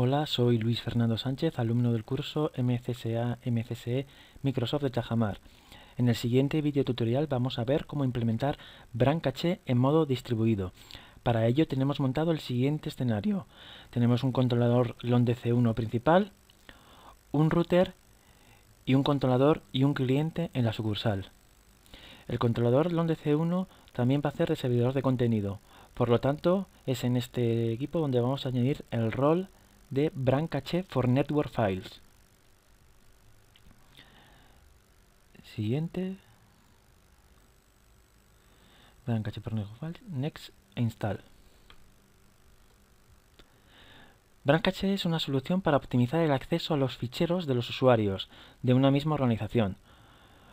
Hola, soy Luis Fernando Sánchez, alumno del curso MCSA MCSE Microsoft de Tajamar. En el siguiente video tutorial vamos a ver cómo implementar Brand en modo distribuido. Para ello tenemos montado el siguiente escenario. Tenemos un controlador LONDC1 principal, un router y un controlador y un cliente en la sucursal. El controlador LONDC1 también va a ser de servidor de contenido. Por lo tanto, es en este equipo donde vamos a añadir el rol de brancache for Network Files. Siguiente. brancache for Network Files. Next Install. Brancache es una solución para optimizar el acceso a los ficheros de los usuarios de una misma organización,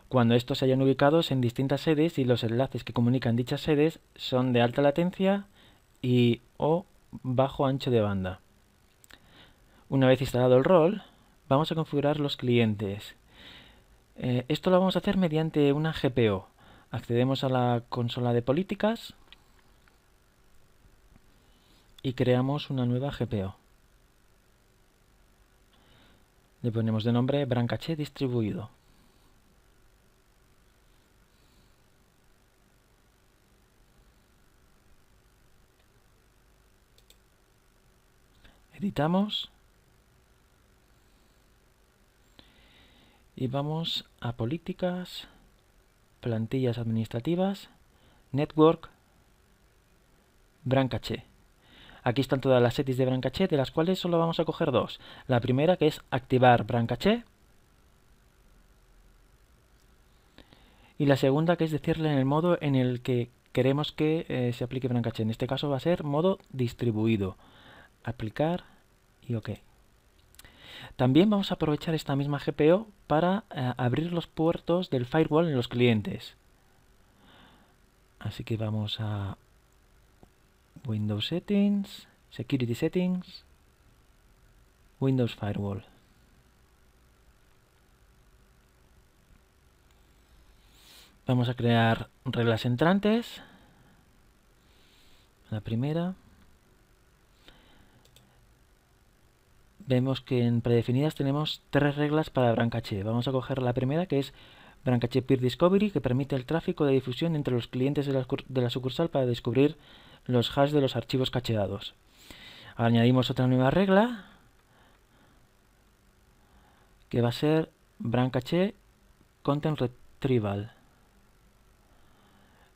cuando estos se hayan ubicados en distintas sedes y los enlaces que comunican dichas sedes son de alta latencia y o bajo ancho de banda. Una vez instalado el rol, vamos a configurar los clientes. Eh, esto lo vamos a hacer mediante una GPO. Accedemos a la consola de políticas y creamos una nueva GPO. Le ponemos de nombre Brancache distribuido. Editamos. y vamos a políticas, plantillas administrativas, network, brancache Aquí están todas las setis de brancache de las cuales solo vamos a coger dos. La primera que es activar brancache y la segunda que es decirle en el modo en el que queremos que eh, se aplique brancache En este caso va a ser modo distribuido. Aplicar y OK. También vamos a aprovechar esta misma GPO para eh, abrir los puertos del firewall en los clientes. Así que vamos a Windows Settings, Security Settings, Windows Firewall. Vamos a crear reglas entrantes. La primera. vemos que en predefinidas tenemos tres reglas para Brancache. Vamos a coger la primera que es Brancache Peer Discovery, que permite el tráfico de difusión entre los clientes de la, sucursal para descubrir los hash de los archivos cacheados. Añadimos otra nueva regla, que va a ser Brancache Content Retrieval,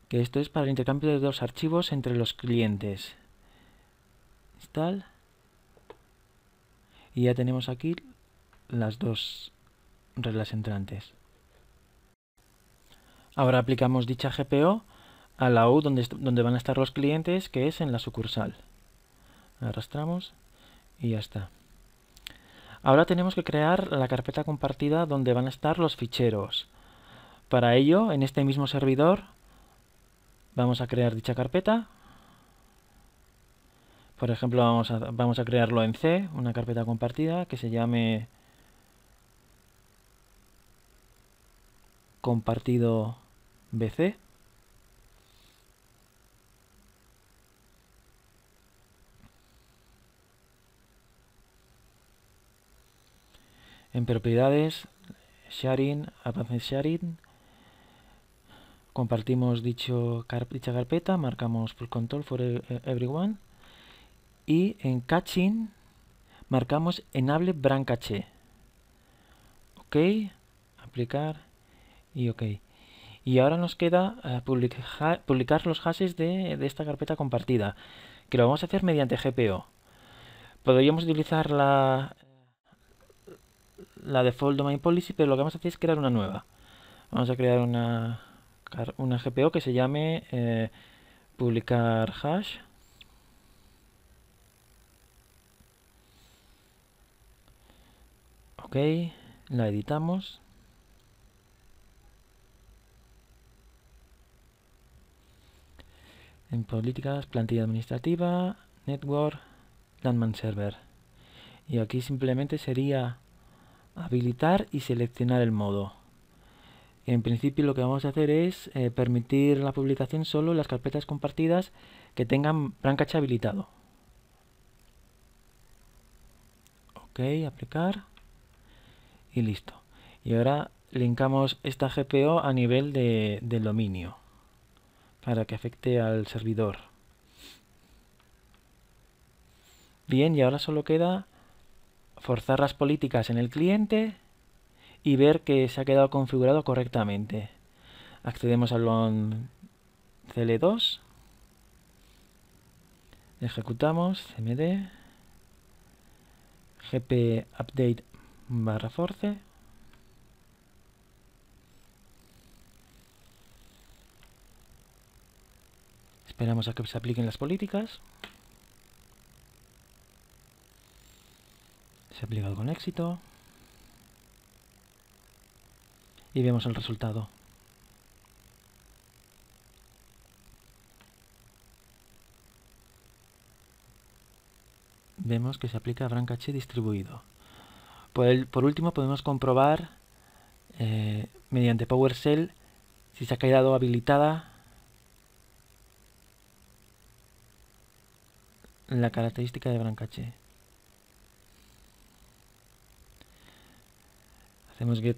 que esto es para el intercambio de dos archivos entre los clientes. Install y ya tenemos aquí las dos reglas entrantes. Ahora aplicamos dicha GPO a la U donde, donde van a estar los clientes, que es en la sucursal. Arrastramos y ya está. Ahora tenemos que crear la carpeta compartida donde van a estar los ficheros. Para ello, en este mismo servidor, vamos a crear dicha carpeta, por ejemplo, vamos a, crearlo en C, una carpeta compartida que se llame compartido BC. En propiedades, sharing, advanced sharing, compartimos dicho, dicha carpeta, marcamos full control for e, everyone y en caching marcamos enable Cache. Ok, aplicar y ok. Y ahora nos queda eh, publicar los hashes de, esta carpeta compartida, que lo vamos a hacer mediante GPO. Podríamos utilizar la, la default domain policy, pero lo que vamos a hacer es crear una nueva. Vamos a crear una, una GPO que se llame eh, publicar hash Ok, la editamos. En políticas, plantilla administrativa, network, landman server. Y aquí simplemente sería habilitar y seleccionar el modo. En principio lo que vamos a hacer es eh, permitir la publicación solo en las carpetas compartidas que tengan brancache habilitado. Ok, aplicar listo. Y ahora linkamos esta GPO a nivel de, del dominio para que afecte al servidor. Bien, y ahora solo queda forzar las políticas en el cliente y ver que se ha quedado configurado correctamente. Accedemos al LON CL2, ejecutamos cmd gp update barra force esperamos a que se apliquen las políticas se ha aplicado con éxito y vemos el resultado vemos que se aplica h distribuido por, último podemos comprobar eh, mediante PowerShell si se ha quedado habilitada la característica de Brancache. Hacemos get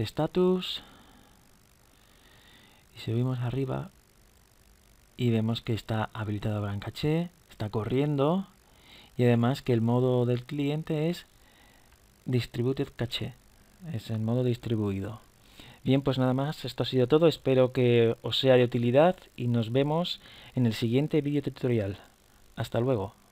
status y subimos arriba y vemos que está habilitado Brancache, está corriendo y además que el modo del cliente es distributed cache es el modo distribuido bien pues nada más esto ha sido todo espero que os sea de utilidad y nos vemos en el siguiente vídeo tutorial hasta luego